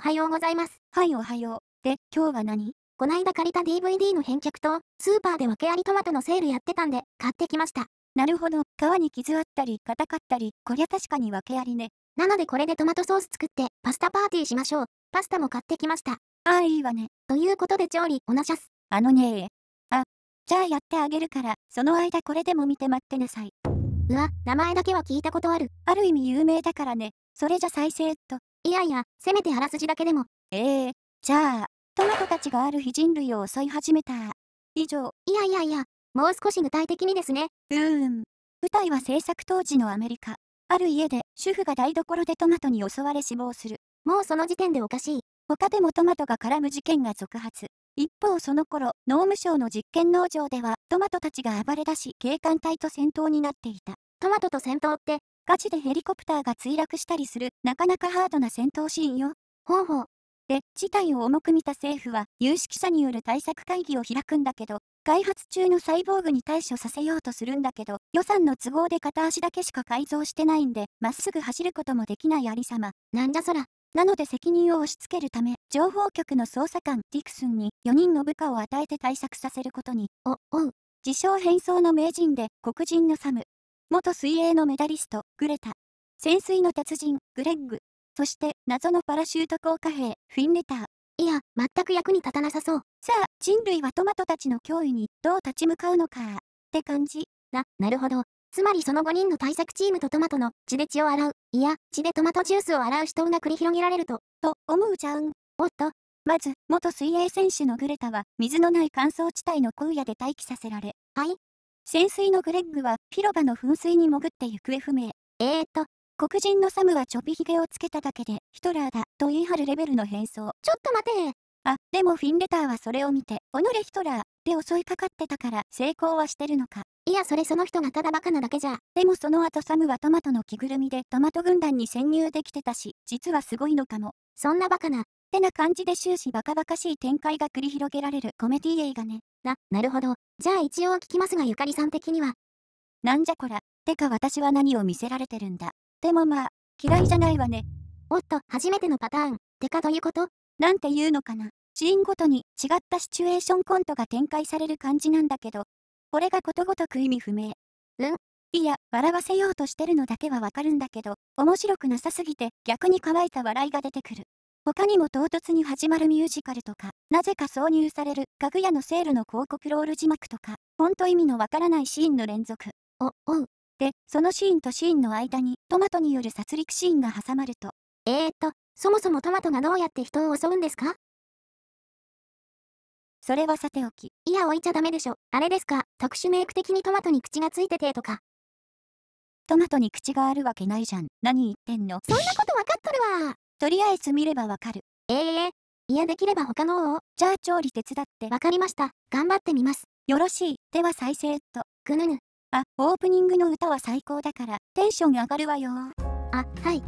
おはようございます。はい、おはよう。で、今日は何こないだ借りた DVD の返却と、スーパーで訳ありトマトのセールやってたんで、買ってきました。なるほど、皮に傷あったり、硬かったり、こりゃ確かに訳ありね。なのでこれでトマトソース作って、パスタパーティーしましょう。パスタも買ってきました。ああ、いいわね。ということで調理、おなしゃす。あのねあ、じゃあやってあげるから、その間これでも見て待ってなさい。うわ、名前だけは聞いたことある。ある意味有名だからね。それじゃ再生っと。いやいや、せめてらすじだけでも。ええー、じゃあ、トマトたちがある日人類を襲い始めた。以上。いやいやいや、もう少し具体的にですね。うーん。舞台は制作当時のアメリカ。ある家で、主婦が台所でトマトに襲われ死亡する。もうその時点でおかしい。他でもトマトが絡む事件が続発。一方その頃、農務省の実験農場では、トマトたちが暴れ出し、警官隊と戦闘になっていた。トマトと戦闘って、ガチでヘリコプターが墜落したりする、なかなかハードな戦闘シーンよ。ほうほう。で、事態を重く見た政府は、有識者による対策会議を開くんだけど、開発中のサイボーグに対処させようとするんだけど、予算の都合で片足だけしか改造してないんで、まっすぐ走ることもできないありさま。なんだそら。なので責任を押し付けるため、情報局の捜査官、ディクスンに4人の部下を与えて対策させることに、お、おう。自称変装の名人で、黒人のサム、元水泳のメダリスト、グレタ。潜水の達人、グレッグ。そして、謎のパラシュート効果兵、フィンレター。いや、全く役に立たなさそう。さあ、人類はトマトたちの脅威にどう立ち向かうのか、って感じ。な、なるほど。つまりその5人の対策チームとトマトの血で血を洗う、いや、血でトマトジュースを洗う死闘が繰り広げられると。と思うじゃん。おっと。まず、元水泳選手のグレタは、水のない乾燥地帯の荒野で待機させられ。はい、潜水のグレッグは広場の噴水に潜って行方不明。えーと、黒人のサムはちょびひげをつけただけでヒトラーだと言い張るレベルの変装。ちょっと待てあ、でもフィンレターはそれを見て、己ヒトラーで襲いかかってたから成功はしてるのか。いやそれその人がただバカなだけじゃ。でもその後サムはトマトの着ぐるみでトマト軍団に潜入できてたし、実はすごいのかも。そんなバカな、ってな感じで終始バカバカしい展開が繰り広げられるコメディ映画ね。な、なるほど。じゃあ一応聞きますがゆかりさん的には。なんじゃこら。てか私は何を見せられてるんだ。でもまあ、嫌いじゃないわね。おっと、初めてのパターン。てかどういうことなんていうのかな。シーンごとに違ったシチュエーションコントが展開される感じなんだけど、これがことごとく意味不明。うんいや、笑わせようとしてるのだけはわかるんだけど、面白くなさすぎて逆に乾いた笑いが出てくる。他にも唐突に始まるミュージカルとか、なぜか挿入される家具屋のセールの広告ロール字幕とか、ほんと意味のわからないシーンの連続。お、おう。で、そのシーンとシーンの間にトマトによる殺戮シーンが挟まると。えー、っと、そもそもトマトがどうやって人を襲うんですかそれはさておき。いや置いちゃダメでしょ。あれですか、特殊メイク的にトマトに口がついててとか。トマトに口があるわけないじゃん。何言ってんのそんなことわかっとるわとりあえず見ればわかる。ええー、いやできれば他のを。じゃあ調理手伝って。わかりました。頑張ってみます。よろしい。では再生っと。ぐぬぬ。あ、オープニングの歌は最高だから、テンション上がるわよあ、はい。